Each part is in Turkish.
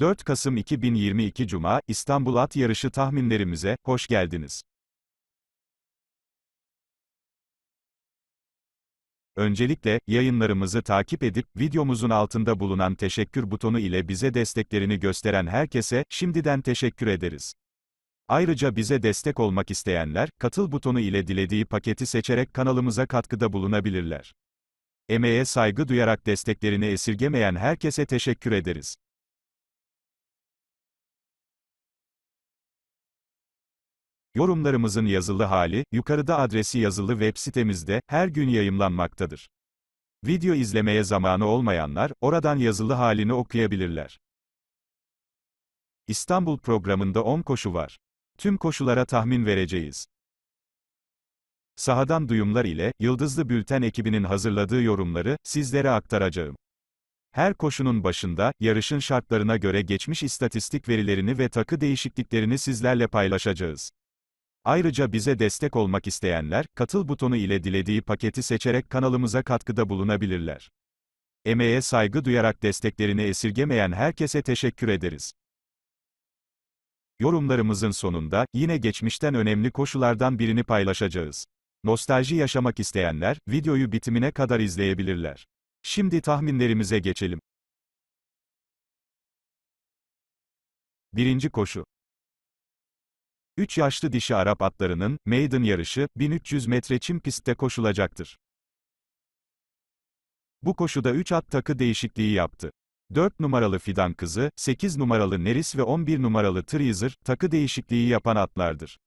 4 Kasım 2022 Cuma, İstanbul At Yarışı tahminlerimize, hoş geldiniz. Öncelikle, yayınlarımızı takip edip, videomuzun altında bulunan teşekkür butonu ile bize desteklerini gösteren herkese, şimdiden teşekkür ederiz. Ayrıca bize destek olmak isteyenler, katıl butonu ile dilediği paketi seçerek kanalımıza katkıda bulunabilirler. Emeğe saygı duyarak desteklerini esirgemeyen herkese teşekkür ederiz. Yorumlarımızın yazılı hali, yukarıda adresi yazılı web sitemizde, her gün yayımlanmaktadır. Video izlemeye zamanı olmayanlar, oradan yazılı halini okuyabilirler. İstanbul programında 10 koşu var. Tüm koşulara tahmin vereceğiz. Sahadan duyumlar ile, Yıldızlı Bülten ekibinin hazırladığı yorumları, sizlere aktaracağım. Her koşunun başında, yarışın şartlarına göre geçmiş istatistik verilerini ve takı değişikliklerini sizlerle paylaşacağız. Ayrıca bize destek olmak isteyenler, katıl butonu ile dilediği paketi seçerek kanalımıza katkıda bulunabilirler. Emeğe saygı duyarak desteklerini esirgemeyen herkese teşekkür ederiz. Yorumlarımızın sonunda, yine geçmişten önemli koşulardan birini paylaşacağız. Nostalji yaşamak isteyenler, videoyu bitimine kadar izleyebilirler. Şimdi tahminlerimize geçelim. Birinci koşu 3 yaşlı dişi Arap atlarının, maiden yarışı, 1300 metre çim pistte koşulacaktır. Bu koşuda 3 at takı değişikliği yaptı. 4 numaralı Fidan Kızı, 8 numaralı Neris ve 11 numaralı Treaser, takı değişikliği yapan atlardır.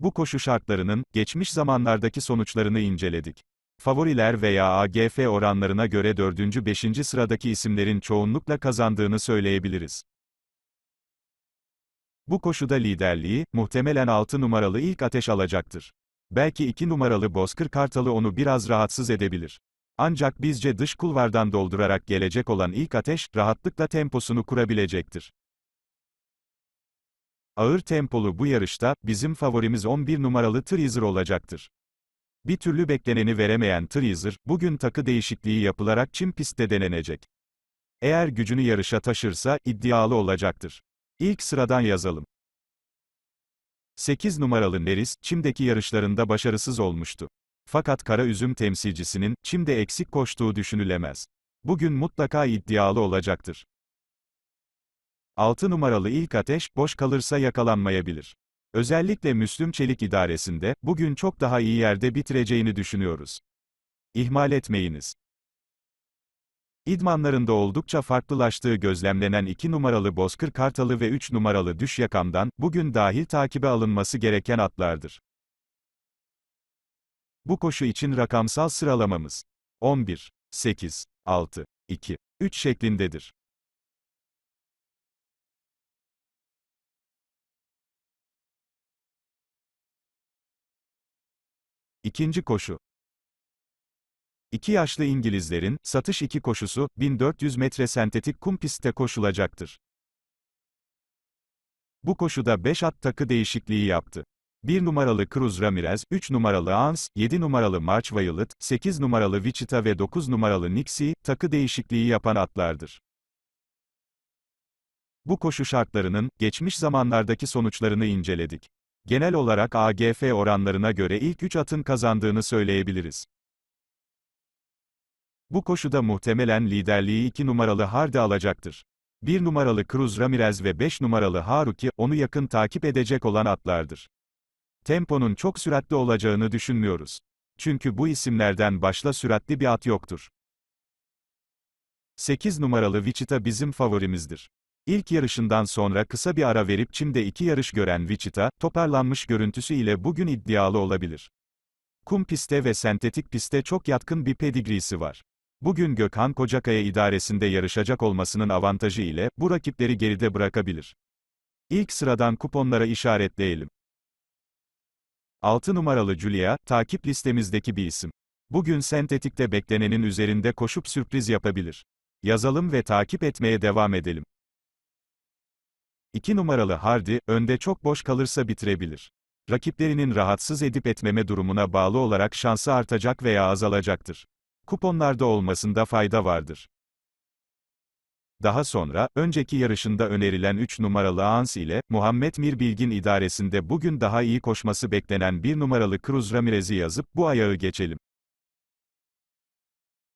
Bu koşu şartlarının, geçmiş zamanlardaki sonuçlarını inceledik. Favoriler veya AGF oranlarına göre 4. 5. sıradaki isimlerin çoğunlukla kazandığını söyleyebiliriz. Bu koşuda liderliği, muhtemelen 6 numaralı ilk ateş alacaktır. Belki 2 numaralı Bozkır Kartalı onu biraz rahatsız edebilir. Ancak bizce dış kulvardan doldurarak gelecek olan ilk ateş, rahatlıkla temposunu kurabilecektir. Ağır tempolu bu yarışta, bizim favorimiz 11 numaralı Treaser olacaktır. Bir türlü bekleneni veremeyen Treaser, bugün takı değişikliği yapılarak çim pistte denenecek. Eğer gücünü yarışa taşırsa, iddialı olacaktır. İlk sıradan yazalım. 8 numaralı Neris, Çim'deki yarışlarında başarısız olmuştu. Fakat kara üzüm temsilcisinin, Çim'de eksik koştuğu düşünülemez. Bugün mutlaka iddialı olacaktır. 6 numaralı ilk ateş, boş kalırsa yakalanmayabilir. Özellikle Müslüm Çelik idaresinde, bugün çok daha iyi yerde bitireceğini düşünüyoruz. İhmal etmeyiniz. İdmanlarında oldukça farklılaştığı gözlemlenen 2 numaralı Bozkır Kartalı ve 3 numaralı Düş Yakam'dan, bugün dahil takibe alınması gereken atlardır. Bu koşu için rakamsal sıralamamız 11, 8, 6, 2, 3 şeklindedir. İkinci koşu İki yaşlı İngilizlerin, satış iki koşusu, 1400 metre sentetik kum pistte koşulacaktır. Bu koşuda 5 at takı değişikliği yaptı. 1 numaralı Cruz Ramirez, 3 numaralı Ans, 7 numaralı March Violet, 8 numaralı Wichita ve 9 numaralı Nixie, takı değişikliği yapan atlardır. Bu koşu şartlarının, geçmiş zamanlardaki sonuçlarını inceledik. Genel olarak AGF oranlarına göre ilk 3 atın kazandığını söyleyebiliriz. Bu koşuda muhtemelen liderliği 2 numaralı Harde alacaktır. 1 numaralı Cruz Ramirez ve 5 numaralı Haruki, onu yakın takip edecek olan atlardır. Temponun çok süratli olacağını düşünmüyoruz. Çünkü bu isimlerden başla süratli bir at yoktur. 8 numaralı Wichita bizim favorimizdir. İlk yarışından sonra kısa bir ara verip Çim'de iki yarış gören Wichita, toparlanmış görüntüsü ile bugün iddialı olabilir. Kum piste ve sentetik piste çok yatkın bir pedigrisi var. Bugün Gökhan Kocakaya idaresinde yarışacak olmasının avantajı ile, bu rakipleri geride bırakabilir. İlk sıradan kuponlara işaretleyelim. 6 numaralı Julia, takip listemizdeki bir isim. Bugün sentetikte beklenenin üzerinde koşup sürpriz yapabilir. Yazalım ve takip etmeye devam edelim. 2 numaralı Hardy, önde çok boş kalırsa bitirebilir. Rakiplerinin rahatsız edip etmeme durumuna bağlı olarak şansı artacak veya azalacaktır kuponlarda olmasında fayda vardır. Daha sonra, önceki yarışında önerilen 3 numaralı Ans ile, Muhammed Mir Bilgin idaresinde bugün daha iyi koşması beklenen 1 numaralı Cruz Ramirez'i yazıp bu ayağı geçelim.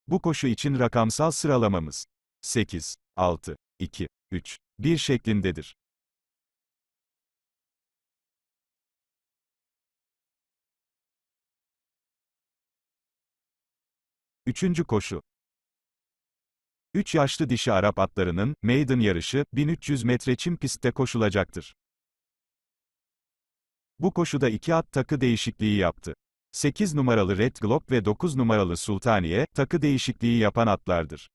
Bu koşu için rakamsal sıralamamız 8, 6, 2, 3, 1 şeklindedir. Üçüncü koşu. Üç yaşlı dişi Arap atlarının, maiden yarışı, 1300 metre çim pistte koşulacaktır. Bu koşuda iki at takı değişikliği yaptı. 8 numaralı Red Globe ve 9 numaralı Sultaniye, takı değişikliği yapan atlardır.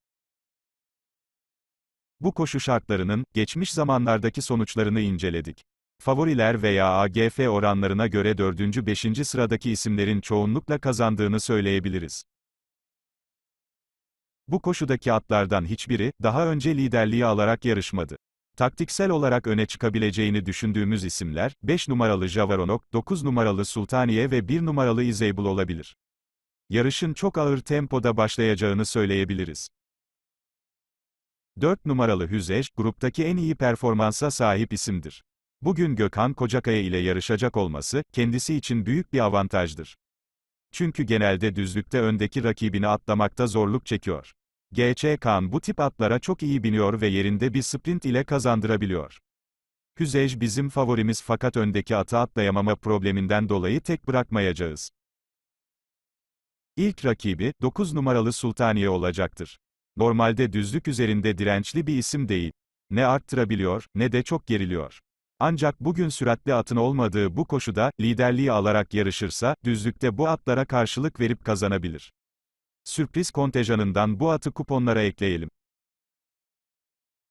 Bu koşu şartlarının, geçmiş zamanlardaki sonuçlarını inceledik. Favoriler veya AGF oranlarına göre 4. 5. sıradaki isimlerin çoğunlukla kazandığını söyleyebiliriz. Bu koşudaki atlardan hiçbiri, daha önce liderliği alarak yarışmadı. Taktiksel olarak öne çıkabileceğini düşündüğümüz isimler, 5 numaralı Javaronok, 9 numaralı Sultaniye ve 1 numaralı Izeybul olabilir. Yarışın çok ağır tempoda başlayacağını söyleyebiliriz. 4 numaralı Hüzej, gruptaki en iyi performansa sahip isimdir. Bugün Gökhan Kocakaya ile yarışacak olması, kendisi için büyük bir avantajdır. Çünkü genelde düzlükte öndeki rakibini atlamakta zorluk çekiyor. GC Kaan bu tip atlara çok iyi biniyor ve yerinde bir sprint ile kazandırabiliyor. Hüzej bizim favorimiz fakat öndeki atı atlayamama probleminden dolayı tek bırakmayacağız. İlk rakibi, 9 numaralı Sultaniye olacaktır. Normalde düzlük üzerinde dirençli bir isim değil. Ne arttırabiliyor, ne de çok geriliyor. Ancak bugün süratli atın olmadığı bu koşuda, liderliği alarak yarışırsa, düzlükte bu atlara karşılık verip kazanabilir. Sürpriz kontenjanından bu atı kuponlara ekleyelim.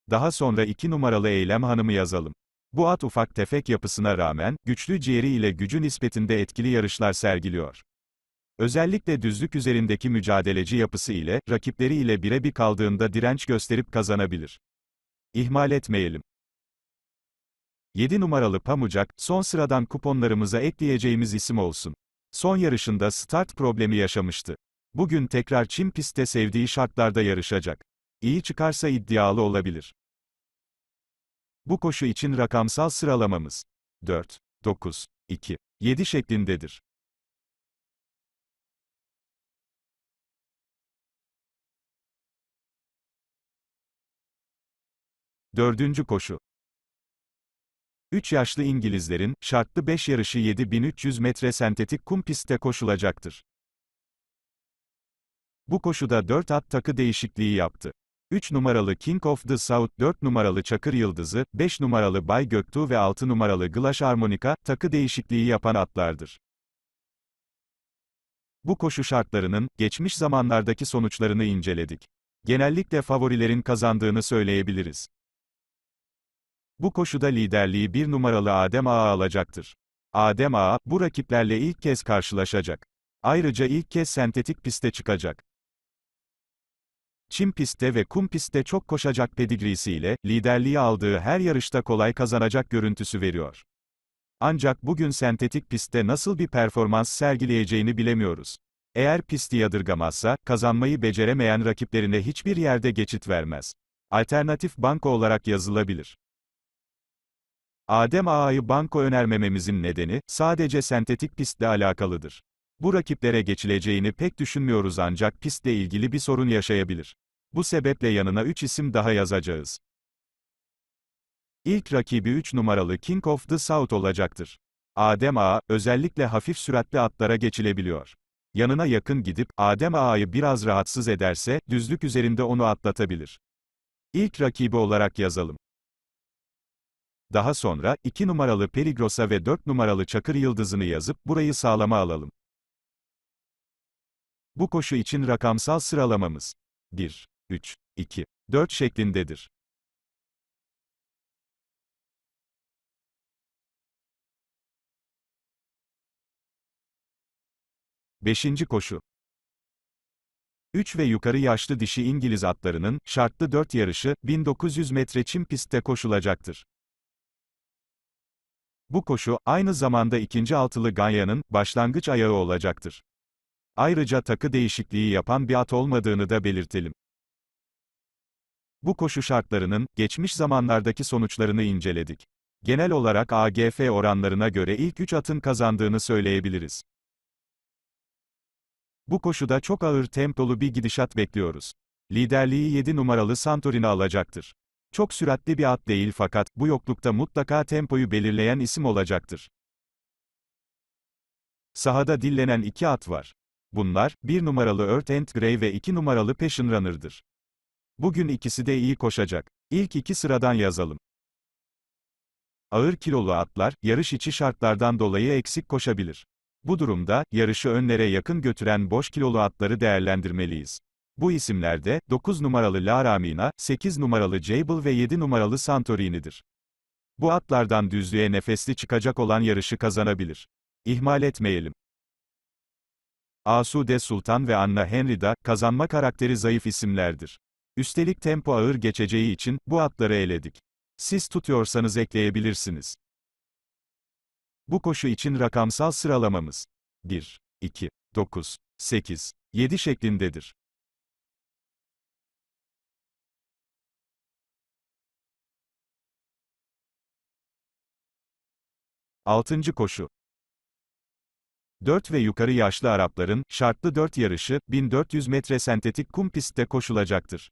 Daha sonra iki numaralı Eylem Hanım'ı yazalım. Bu at ufak tefek yapısına rağmen, güçlü ciğeri ile gücü nispetinde etkili yarışlar sergiliyor. Özellikle düzlük üzerindeki mücadeleci yapısı ile, rakipleri ile birebir kaldığında direnç gösterip kazanabilir. İhmal etmeyelim. 7 numaralı Pamucak, son sıradan kuponlarımıza ekleyeceğimiz isim olsun. Son yarışında start problemi yaşamıştı. Bugün tekrar çim pistte sevdiği şartlarda yarışacak. İyi çıkarsa iddialı olabilir. Bu koşu için rakamsal sıralamamız 4, 9, 2, 7 şeklindedir. Dördüncü koşu. 3 yaşlı İngilizlerin, şartlı 5 yarışı 7300 metre sentetik kum pistte koşulacaktır. Bu koşuda 4 at takı değişikliği yaptı. 3 numaralı King of the South, 4 numaralı Çakır Yıldızı, 5 numaralı Bay Göktuğ ve 6 numaralı Glaş Harmonika, takı değişikliği yapan atlardır. Bu koşu şartlarının, geçmiş zamanlardaki sonuçlarını inceledik. Genellikle favorilerin kazandığını söyleyebiliriz. Bu koşuda liderliği bir numaralı Adem Ağa alacaktır. Adem Ağa, bu rakiplerle ilk kez karşılaşacak. Ayrıca ilk kez sentetik piste çıkacak. Çim pistte ve kum pistte çok koşacak pedigrisiyle, liderliği aldığı her yarışta kolay kazanacak görüntüsü veriyor. Ancak bugün sentetik pistte nasıl bir performans sergileyeceğini bilemiyoruz. Eğer pisti yadırgamazsa, kazanmayı beceremeyen rakiplerine hiçbir yerde geçit vermez. Alternatif banka olarak yazılabilir. Adem Ağa'yı banko önermememizin nedeni, sadece sentetik pistle alakalıdır. Bu rakiplere geçileceğini pek düşünmüyoruz ancak pistle ilgili bir sorun yaşayabilir. Bu sebeple yanına 3 isim daha yazacağız. İlk rakibi 3 numaralı King of the South olacaktır. Adem Ağa, özellikle hafif süratli atlara geçilebiliyor. Yanına yakın gidip, Adem Ağa'yı biraz rahatsız ederse, düzlük üzerinde onu atlatabilir. İlk rakibi olarak yazalım. Daha sonra, 2 numaralı Perigros'a ve 4 numaralı Çakır Yıldız'ını yazıp burayı sağlama alalım. Bu koşu için rakamsal sıralamamız 1, 3, 2, 4 şeklindedir. Beşinci koşu 3 ve yukarı yaşlı dişi İngiliz atlarının, şartlı 4 yarışı, 1900 metre çim pistte koşulacaktır. Bu koşu, aynı zamanda ikinci altılı Ganya'nın, başlangıç ayağı olacaktır. Ayrıca takı değişikliği yapan bir at olmadığını da belirtelim. Bu koşu şartlarının, geçmiş zamanlardaki sonuçlarını inceledik. Genel olarak AGF oranlarına göre ilk 3 atın kazandığını söyleyebiliriz. Bu koşuda çok ağır tempolu bir gidişat bekliyoruz. Liderliği 7 numaralı Santorini alacaktır. Çok süratli bir at değil fakat, bu yoklukta mutlaka tempoyu belirleyen isim olacaktır. Sahada dillenen iki at var. Bunlar, bir numaralı Earth and Grey ve iki numaralı Passion Runner'dır. Bugün ikisi de iyi koşacak. İlk iki sıradan yazalım. Ağır kilolu atlar, yarış içi şartlardan dolayı eksik koşabilir. Bu durumda, yarışı önlere yakın götüren boş kilolu atları değerlendirmeliyiz. Bu isimlerde, 9 numaralı Laramina, 8 numaralı Jable ve 7 numaralı Santorini'dir. Bu atlardan düzlüğe nefesli çıkacak olan yarışı kazanabilir. İhmal etmeyelim. Asude Sultan ve Anna Henry'da, kazanma karakteri zayıf isimlerdir. Üstelik tempo ağır geçeceği için, bu atları eledik. Siz tutuyorsanız ekleyebilirsiniz. Bu koşu için rakamsal sıralamamız 1, 2, 9, 8, 7 şeklindedir. Altıncı koşu 4 ve yukarı yaşlı Arapların, şartlı 4 yarışı, 1400 metre sentetik kum pistte koşulacaktır.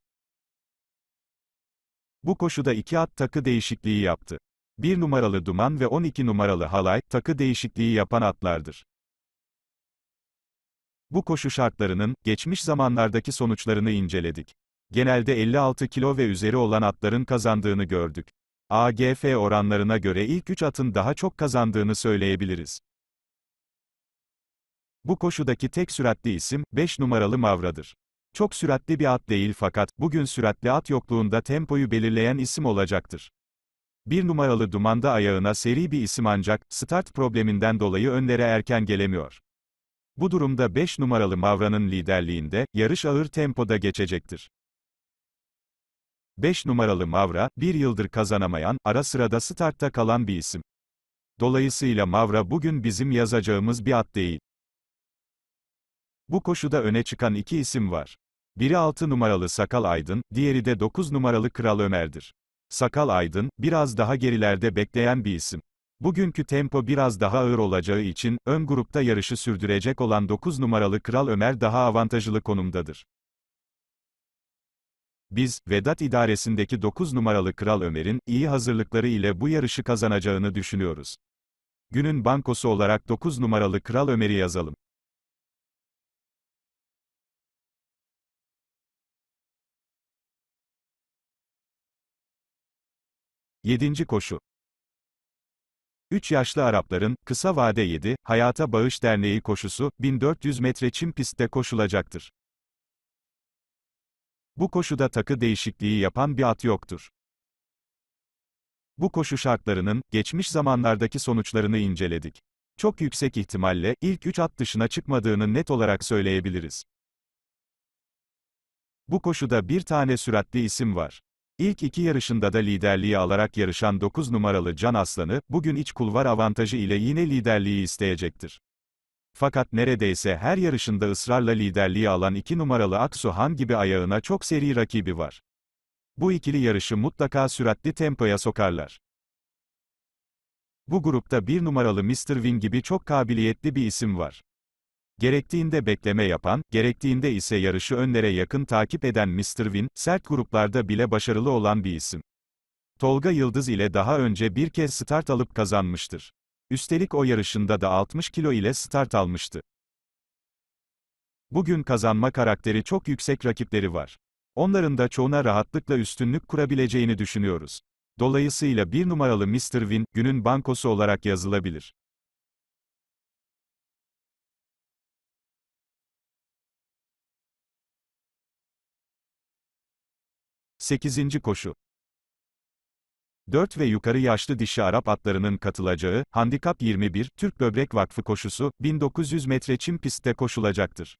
Bu koşuda iki at takı değişikliği yaptı. 1 numaralı Duman ve 12 numaralı Halay, takı değişikliği yapan atlardır. Bu koşu şartlarının, geçmiş zamanlardaki sonuçlarını inceledik. Genelde 56 kilo ve üzeri olan atların kazandığını gördük. AGF oranlarına göre ilk 3 atın daha çok kazandığını söyleyebiliriz. Bu koşudaki tek süratli isim, 5 numaralı Mavra'dır. Çok süratli bir at değil fakat, bugün süratli at yokluğunda tempoyu belirleyen isim olacaktır. Bir numaralı dumanda ayağına seri bir isim ancak, start probleminden dolayı önlere erken gelemiyor. Bu durumda 5 numaralı Mavra'nın liderliğinde, yarış ağır tempoda geçecektir. 5 numaralı Mavra, bir yıldır kazanamayan, ara sırada startta kalan bir isim. Dolayısıyla Mavra bugün bizim yazacağımız bir at değil. Bu koşuda öne çıkan iki isim var. Biri 6 numaralı Sakal Aydın, diğeri de 9 numaralı Kral Ömer'dir. Sakal Aydın, biraz daha gerilerde bekleyen bir isim. Bugünkü tempo biraz daha ağır olacağı için, ön grupta yarışı sürdürecek olan 9 numaralı Kral Ömer daha avantajlı konumdadır. Biz, Vedat idaresindeki 9 numaralı Kral Ömer'in, iyi hazırlıkları ile bu yarışı kazanacağını düşünüyoruz. Günün bankosu olarak 9 numaralı Kral Ömer'i yazalım. Yedinci koşu. Üç yaşlı Arapların, kısa vade 7, Hayata Bağış Derneği koşusu, 1400 metre çim pistte koşulacaktır. Bu koşuda takı değişikliği yapan bir at yoktur. Bu koşu şartlarının, geçmiş zamanlardaki sonuçlarını inceledik. Çok yüksek ihtimalle, ilk 3 at dışına çıkmadığını net olarak söyleyebiliriz. Bu koşuda bir tane süratli isim var. İlk iki yarışında da liderliği alarak yarışan 9 numaralı Can Aslan'ı, bugün iç kulvar avantajı ile yine liderliği isteyecektir. Fakat neredeyse her yarışında ısrarla liderliği alan iki numaralı Aksu, Aksuhan gibi ayağına çok seri rakibi var. Bu ikili yarışı mutlaka süratli tempoya sokarlar. Bu grupta bir numaralı Mr. Win gibi çok kabiliyetli bir isim var. Gerektiğinde bekleme yapan, gerektiğinde ise yarışı önlere yakın takip eden Mr. Win, sert gruplarda bile başarılı olan bir isim. Tolga Yıldız ile daha önce bir kez start alıp kazanmıştır. Üstelik o yarışında da 60 kilo ile start almıştı. Bugün kazanma karakteri çok yüksek rakipleri var. Onların da çoğuna rahatlıkla üstünlük kurabileceğini düşünüyoruz. Dolayısıyla bir numaralı Mr. Win, günün bankosu olarak yazılabilir. Sekizinci koşu. 4 ve yukarı yaşlı dişi Arap atlarının katılacağı, Handikap 21, Türk Böbrek Vakfı koşusu, 1900 metre çim pistte koşulacaktır.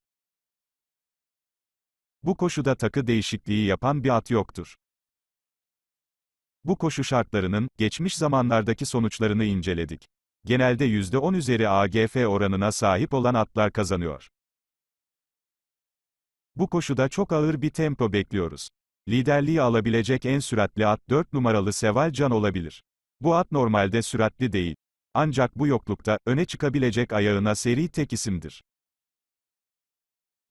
Bu koşuda takı değişikliği yapan bir at yoktur. Bu koşu şartlarının, geçmiş zamanlardaki sonuçlarını inceledik. Genelde %10 üzeri AGF oranına sahip olan atlar kazanıyor. Bu koşuda çok ağır bir tempo bekliyoruz. Liderliği alabilecek en süratli at 4 numaralı Seval Can olabilir. Bu at normalde süratli değil. Ancak bu yoklukta, öne çıkabilecek ayağına seri tek isimdir.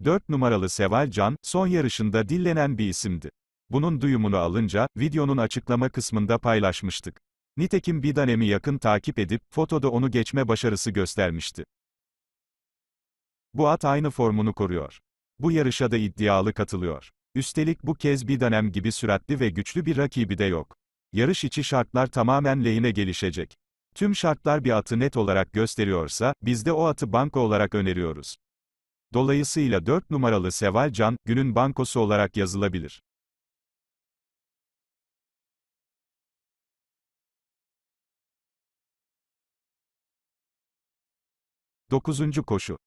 4 numaralı Seval Can, son yarışında dillenen bir isimdi. Bunun duyumunu alınca, videonun açıklama kısmında paylaşmıştık. Nitekim bir dönemi yakın takip edip, fotoda onu geçme başarısı göstermişti. Bu at aynı formunu koruyor. Bu yarışa da iddialı katılıyor. Üstelik bu kez bir dönem gibi süratli ve güçlü bir rakibi de yok. Yarış içi şartlar tamamen lehine gelişecek. Tüm şartlar bir atı net olarak gösteriyorsa, biz de o atı banko olarak öneriyoruz. Dolayısıyla 4 numaralı Seval Can, günün bankosu olarak yazılabilir. Dokuzuncu koşu.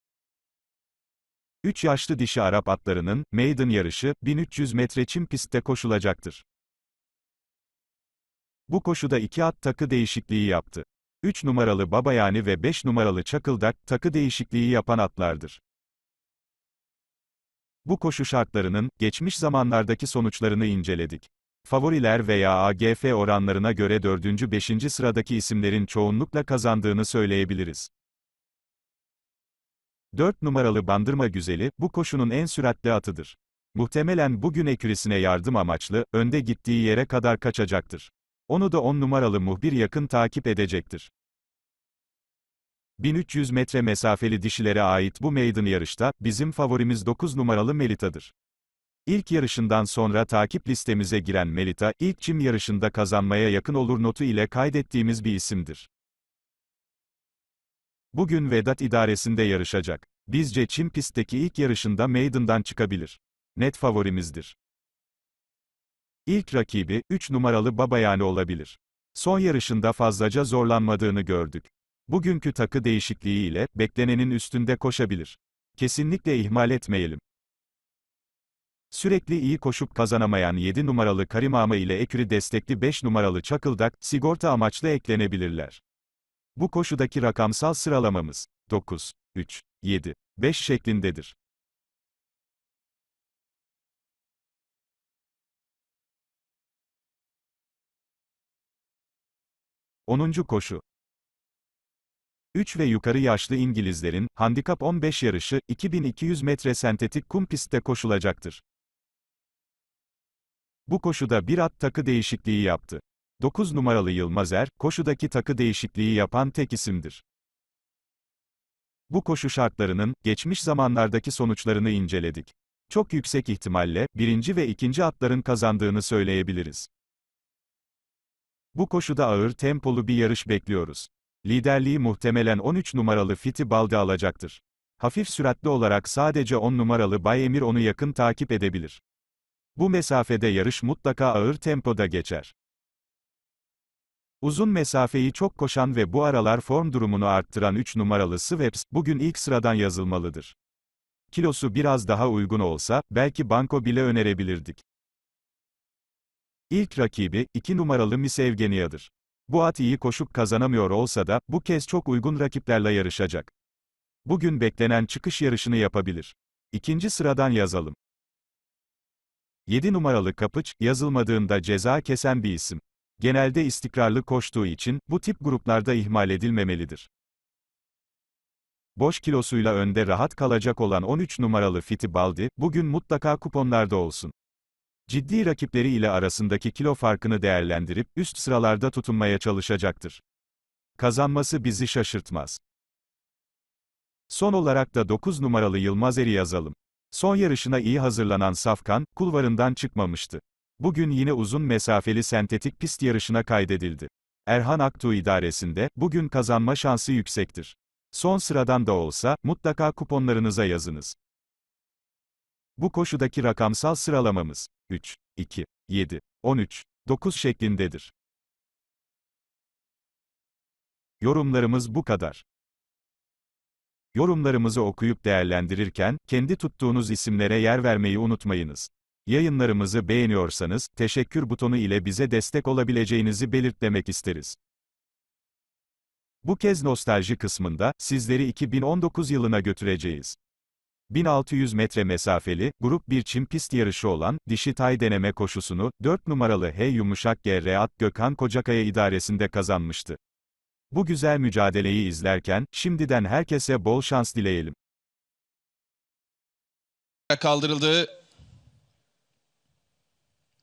3 yaşlı dişi Arap atlarının, maiden yarışı, 1300 metre çim pistte koşulacaktır. Bu koşuda iki at takı değişikliği yaptı. 3 numaralı Babayani ve 5 numaralı Çakıldak, takı değişikliği yapan atlardır. Bu koşu şartlarının, geçmiş zamanlardaki sonuçlarını inceledik. Favoriler veya AGF oranlarına göre 4. 5. sıradaki isimlerin çoğunlukla kazandığını söyleyebiliriz. 4 numaralı Bandırma Güzeli, bu koşunun en süratli atıdır. Muhtemelen bugün ekürisine yardım amaçlı, önde gittiği yere kadar kaçacaktır. Onu da 10 numaralı muhbir yakın takip edecektir. 1300 metre mesafeli dişilere ait bu meydan yarışta, bizim favorimiz 9 numaralı Melita'dır. İlk yarışından sonra takip listemize giren Melita, ilk çim yarışında kazanmaya yakın olur notu ile kaydettiğimiz bir isimdir. Bugün Vedat idaresinde yarışacak. Bizce Çin pistteki ilk yarışında meydandan çıkabilir. Net favorimizdir. İlk rakibi, 3 numaralı Babayani olabilir. Son yarışında fazlaca zorlanmadığını gördük. Bugünkü takı değişikliği ile, beklenenin üstünde koşabilir. Kesinlikle ihmal etmeyelim. Sürekli iyi koşup kazanamayan 7 numaralı Karimama ile Ekürü destekli 5 numaralı Çakıldak, sigorta amaçlı eklenebilirler. Bu koşudaki rakamsal sıralamamız 9, 3, 7, 5 şeklindedir. Onuncu koşu 3 ve yukarı yaşlı İngilizlerin, Handikap 15 yarışı, 2200 metre sentetik kum pistte koşulacaktır. Bu koşuda bir at takı değişikliği yaptı. 9 numaralı Yılmaz Er, koşudaki takı değişikliği yapan tek isimdir. Bu koşu şartlarının, geçmiş zamanlardaki sonuçlarını inceledik. Çok yüksek ihtimalle, birinci ve ikinci atların kazandığını söyleyebiliriz. Bu koşuda ağır tempolu bir yarış bekliyoruz. Liderliği muhtemelen 13 numaralı Fiti Balde alacaktır. Hafif süratli olarak sadece 10 numaralı Bay Emir onu yakın takip edebilir. Bu mesafede yarış mutlaka ağır tempoda geçer. Uzun mesafeyi çok koşan ve bu aralar form durumunu arttıran 3 numaralısı Webbs, bugün ilk sıradan yazılmalıdır. Kilosu biraz daha uygun olsa, belki banko bile önerebilirdik. İlk rakibi, 2 numaralı Miss Evgenia'dır. Bu at iyi koşup kazanamıyor olsa da, bu kez çok uygun rakiplerle yarışacak. Bugün beklenen çıkış yarışını yapabilir. İkinci sıradan yazalım. 7 numaralı Kapıç, yazılmadığında ceza kesen bir isim genelde istikrarlı koştuğu için, bu tip gruplarda ihmal edilmemelidir. Boş kilosuyla önde rahat kalacak olan 13 numaralı Fiti Baldi bugün mutlaka kuponlarda olsun. Ciddi rakipleri ile arasındaki kilo farkını değerlendirip, üst sıralarda tutunmaya çalışacaktır. Kazanması bizi şaşırtmaz. Son olarak da 9 numaralı Yılmaz Eri yazalım. Son yarışına iyi hazırlanan Safkan, kulvarından çıkmamıştı. Bugün yine uzun mesafeli sentetik pist yarışına kaydedildi. Erhan Aktu idaresinde, bugün kazanma şansı yüksektir. Son sıradan da olsa, mutlaka kuponlarınıza yazınız. Bu koşudaki rakamsal sıralamamız, 3, 2, 7, 13, 9 şeklindedir. Yorumlarımız bu kadar. Yorumlarımızı okuyup değerlendirirken, kendi tuttuğunuz isimlere yer vermeyi unutmayınız. Yayınlarımızı beğeniyorsanız, teşekkür butonu ile bize destek olabileceğinizi belirtmek isteriz. Bu kez nostalji kısmında, sizleri 2019 yılına götüreceğiz. 1600 metre mesafeli, grup bir çim pist yarışı olan, dişi tay deneme koşusunu, 4 numaralı H yumuşak G Reat Gökhan Kocakaya idaresinde kazanmıştı. Bu güzel mücadeleyi izlerken, şimdiden herkese bol şans dileyelim. Kaldırıldı,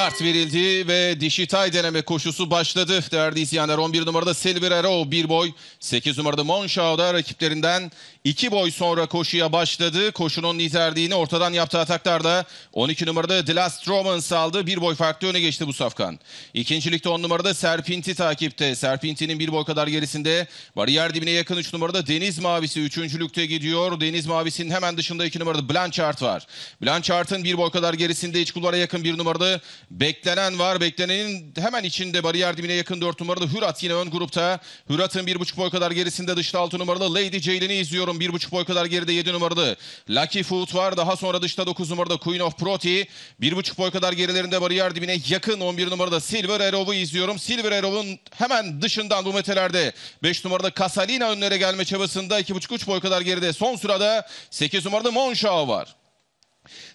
start verildi ve Dişitay deneme koşusu başladı. Değerli izleyenler 11 numarada Silver Arrow bir boy. 8 numarada Monşav'da rakiplerinden 2 boy sonra koşuya başladı. Koşunun liderliğini ortadan yaptığı ataklarda 12 numarada The Last Roman saldı. Bir boy farklı öne geçti bu safkan. İkincilikte 10 numarada Serpinti takipte. Serpinti'nin bir boy kadar gerisinde. Bariyer dibine yakın 3 numarada Deniz Mavisi lükte gidiyor. Deniz Mavisi'nin hemen dışında 2 numarada Blanchard var. Blanchard'ın bir boy kadar gerisinde iç kulvara yakın bir numarada Beklenen var. Beklenenin hemen içinde bariyer dibine yakın 4 numaralı Hürat yine ön grupta. Hürat'ın 1,5 boy kadar gerisinde dışta 6 numaralı Lady Jaylen'i izliyorum. 1,5 boy kadar geride 7 numaralı Lucky Food var. Daha sonra dışta 9 numaralı Queen of Proti. 1,5 boy kadar gerilerinde bariyer dibine yakın 11 numaralı Silver Arrow'u izliyorum. Silver Arrow'un hemen dışından bu metelerde 5 numaralı Casalina önlere gelme çabasında 2,5-3 boy kadar geride. Son sırada 8 numaralı Monşao var.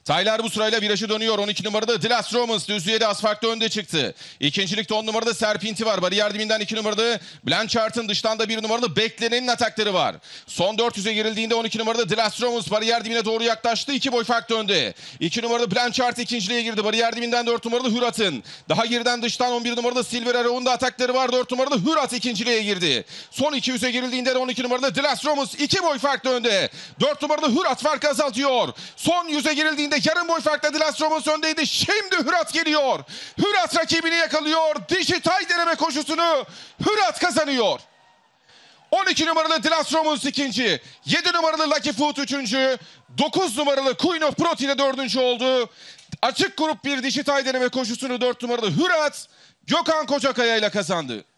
Taylar bu sırayla virajı dönüyor. 12 numarada Dilas Romans düz 7 asfaltta önde çıktı. İkincilikte 10 numarada Serpinti var. Bariyer dibinden 2 numarada Blanchard'ın dıştan da 1 numaralı Beklenenin atakları var. Son 400'e girildiğinde 12 numarada Dilas Romans bariyer dibine doğru yaklaştı. 2 boy fark döndü. 2 numarada Blanchard ikinciliğe girdi. Bariyer dibinden 4 numaralı Hürat'ın. Daha geriden dıştan 11 numaralı Silver Arrow'un da atakları var. 4 numaralı Hürat ikinciliğe girdi. Son 200'e girildiğinde 12 numaralı Dilas Romans 2 boy fark döndü. 4 numaralı Hürat farkı azaltıyor. Son 100'e girildiğinde önde. Yarım boy farkla Dilas Robos öndeydi. Şimdi Hürat geliyor. Hürat rakibini yakalıyor. Dijitay deneme koşusunu Hürat kazanıyor. 12 numaralı Dilas Romus ikinci. 7 numaralı Lucky Food üçüncü. 9 numaralı Queen of Protein dördüncü oldu. Açık grup bir dijitay deneme koşusunu 4 numaralı Hürat Gökhan Kocakaya ile kazandı.